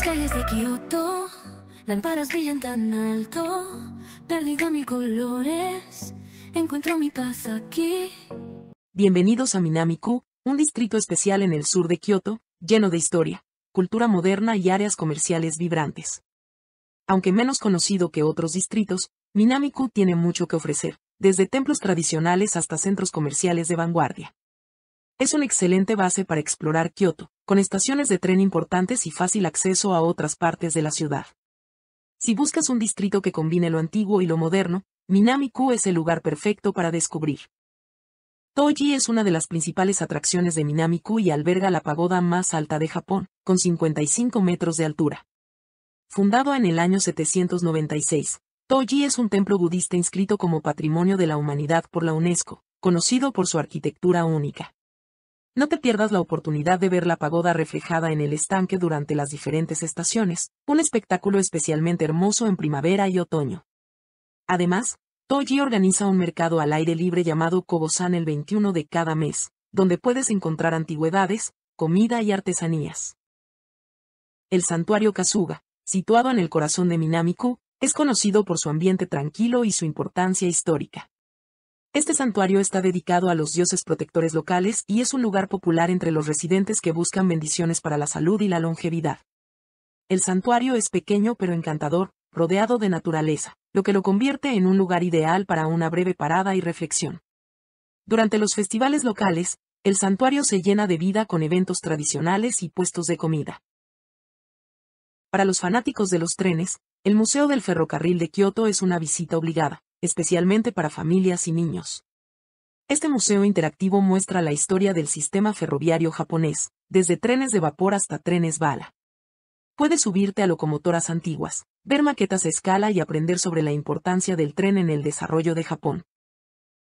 calles de brillan tan alto, colores, encuentro mi aquí. Bienvenidos a Minamiku, un distrito especial en el sur de Kioto, lleno de historia, cultura moderna y áreas comerciales vibrantes. Aunque menos conocido que otros distritos, Minamiku tiene mucho que ofrecer, desde templos tradicionales hasta centros comerciales de vanguardia. Es una excelente base para explorar Kioto, con estaciones de tren importantes y fácil acceso a otras partes de la ciudad. Si buscas un distrito que combine lo antiguo y lo moderno, Minami-ku es el lugar perfecto para descubrir. Toji es una de las principales atracciones de minami y alberga la pagoda más alta de Japón, con 55 metros de altura. Fundado en el año 796, Toji es un templo budista inscrito como Patrimonio de la Humanidad por la UNESCO, conocido por su arquitectura única. No te pierdas la oportunidad de ver la pagoda reflejada en el estanque durante las diferentes estaciones, un espectáculo especialmente hermoso en primavera y otoño. Además, Toji organiza un mercado al aire libre llamado Kobosan el 21 de cada mes, donde puedes encontrar antigüedades, comida y artesanías. El santuario Kasuga, situado en el corazón de Minamiku, es conocido por su ambiente tranquilo y su importancia histórica. Este santuario está dedicado a los dioses protectores locales y es un lugar popular entre los residentes que buscan bendiciones para la salud y la longevidad. El santuario es pequeño pero encantador, rodeado de naturaleza, lo que lo convierte en un lugar ideal para una breve parada y reflexión. Durante los festivales locales, el santuario se llena de vida con eventos tradicionales y puestos de comida. Para los fanáticos de los trenes, el Museo del Ferrocarril de Kioto es una visita obligada, especialmente para familias y niños. Este museo interactivo muestra la historia del sistema ferroviario japonés, desde trenes de vapor hasta trenes bala. Puedes subirte a locomotoras antiguas, ver maquetas a escala y aprender sobre la importancia del tren en el desarrollo de Japón.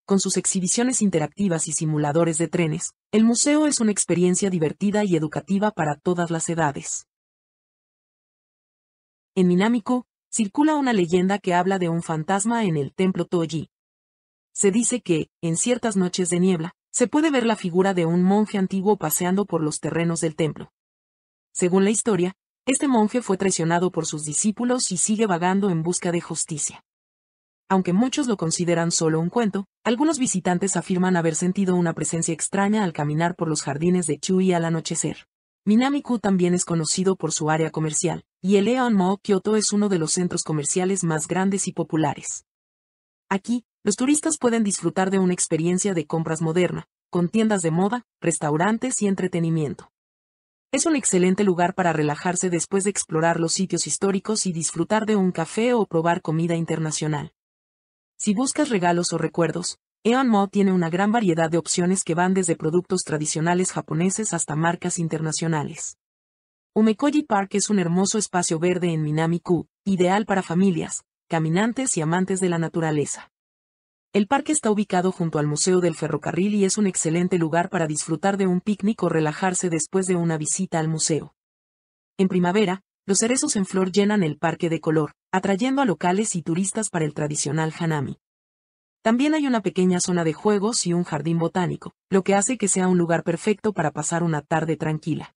Con sus exhibiciones interactivas y simuladores de trenes, el museo es una experiencia divertida y educativa para todas las edades. En dinámico circula una leyenda que habla de un fantasma en el templo Toji. Se dice que, en ciertas noches de niebla, se puede ver la figura de un monje antiguo paseando por los terrenos del templo. Según la historia, este monje fue traicionado por sus discípulos y sigue vagando en busca de justicia. Aunque muchos lo consideran solo un cuento, algunos visitantes afirman haber sentido una presencia extraña al caminar por los jardines de Chui al anochecer. Minamiku también es conocido por su área comercial, y el Eon Mall Kyoto es uno de los centros comerciales más grandes y populares. Aquí, los turistas pueden disfrutar de una experiencia de compras moderna, con tiendas de moda, restaurantes y entretenimiento. Es un excelente lugar para relajarse después de explorar los sitios históricos y disfrutar de un café o probar comida internacional. Si buscas regalos o recuerdos, Eon Mall tiene una gran variedad de opciones que van desde productos tradicionales japoneses hasta marcas internacionales. Umekoji Park es un hermoso espacio verde en Minami-ku, ideal para familias, caminantes y amantes de la naturaleza. El parque está ubicado junto al Museo del Ferrocarril y es un excelente lugar para disfrutar de un picnic o relajarse después de una visita al museo. En primavera, los cerezos en flor llenan el parque de color, atrayendo a locales y turistas para el tradicional hanami. También hay una pequeña zona de juegos y un jardín botánico, lo que hace que sea un lugar perfecto para pasar una tarde tranquila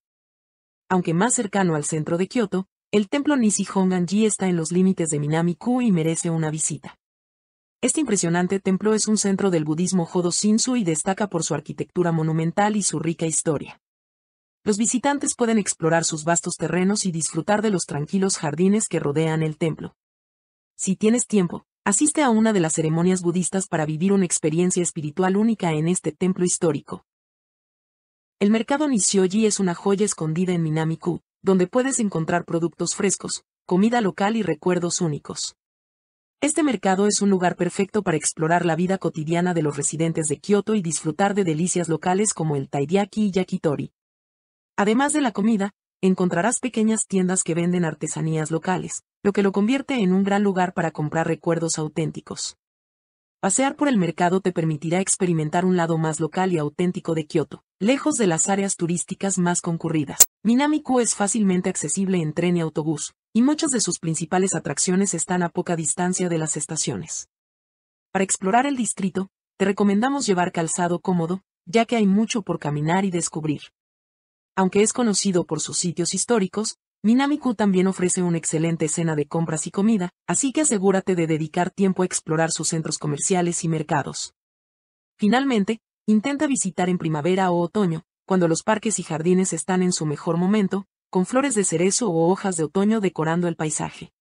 aunque más cercano al centro de Kioto, el templo hongan ji está en los límites de Minami-ku y merece una visita. Este impresionante templo es un centro del budismo Jodo Shinsu y destaca por su arquitectura monumental y su rica historia. Los visitantes pueden explorar sus vastos terrenos y disfrutar de los tranquilos jardines que rodean el templo. Si tienes tiempo, asiste a una de las ceremonias budistas para vivir una experiencia espiritual única en este templo histórico. El mercado Nishioji es una joya escondida en Minamiku, donde puedes encontrar productos frescos, comida local y recuerdos únicos. Este mercado es un lugar perfecto para explorar la vida cotidiana de los residentes de Kioto y disfrutar de delicias locales como el taiyaki y yakitori. Además de la comida, encontrarás pequeñas tiendas que venden artesanías locales, lo que lo convierte en un gran lugar para comprar recuerdos auténticos. Pasear por el mercado te permitirá experimentar un lado más local y auténtico de Kioto, lejos de las áreas turísticas más concurridas. Minamiku es fácilmente accesible en tren y autobús, y muchas de sus principales atracciones están a poca distancia de las estaciones. Para explorar el distrito, te recomendamos llevar calzado cómodo, ya que hay mucho por caminar y descubrir. Aunque es conocido por sus sitios históricos, Minamiku también ofrece una excelente escena de compras y comida, así que asegúrate de dedicar tiempo a explorar sus centros comerciales y mercados. Finalmente, intenta visitar en primavera o otoño, cuando los parques y jardines están en su mejor momento, con flores de cerezo o hojas de otoño decorando el paisaje.